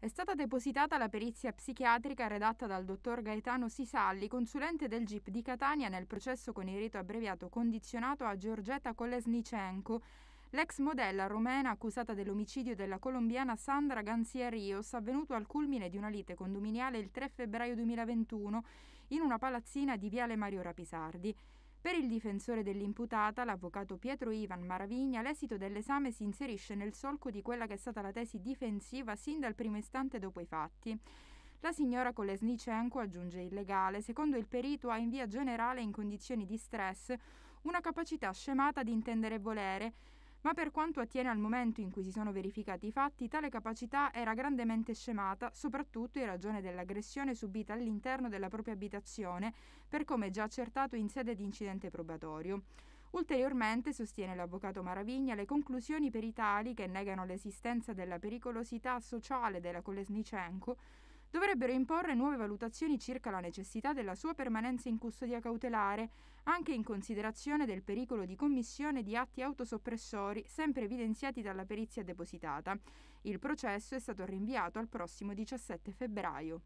È stata depositata la perizia psichiatrica redatta dal dottor Gaetano Sisalli, consulente del GIP di Catania nel processo con il rito abbreviato condizionato a Giorgetta Kolesnicenko, l'ex modella romena accusata dell'omicidio della colombiana Sandra Gansia Rios, avvenuto al culmine di una lite condominiale il 3 febbraio 2021 in una palazzina di Viale Mario Rapisardi. Per il difensore dell'imputata, l'avvocato Pietro Ivan Maravigna, l'esito dell'esame si inserisce nel solco di quella che è stata la tesi difensiva sin dal primo istante dopo i fatti. La signora Kolesnicenko, aggiunge il legale, secondo il perito ha in via generale in condizioni di stress una capacità scemata di intendere e volere, ma per quanto attiene al momento in cui si sono verificati i fatti, tale capacità era grandemente scemata, soprattutto in ragione dell'aggressione subita all'interno della propria abitazione, per come già accertato in sede di incidente probatorio. Ulteriormente, sostiene l'avvocato Maravigna, le conclusioni peritali che negano l'esistenza della pericolosità sociale della Kolesnichenko dovrebbero imporre nuove valutazioni circa la necessità della sua permanenza in custodia cautelare, anche in considerazione del pericolo di commissione di atti autosoppressori sempre evidenziati dalla perizia depositata. Il processo è stato rinviato al prossimo 17 febbraio.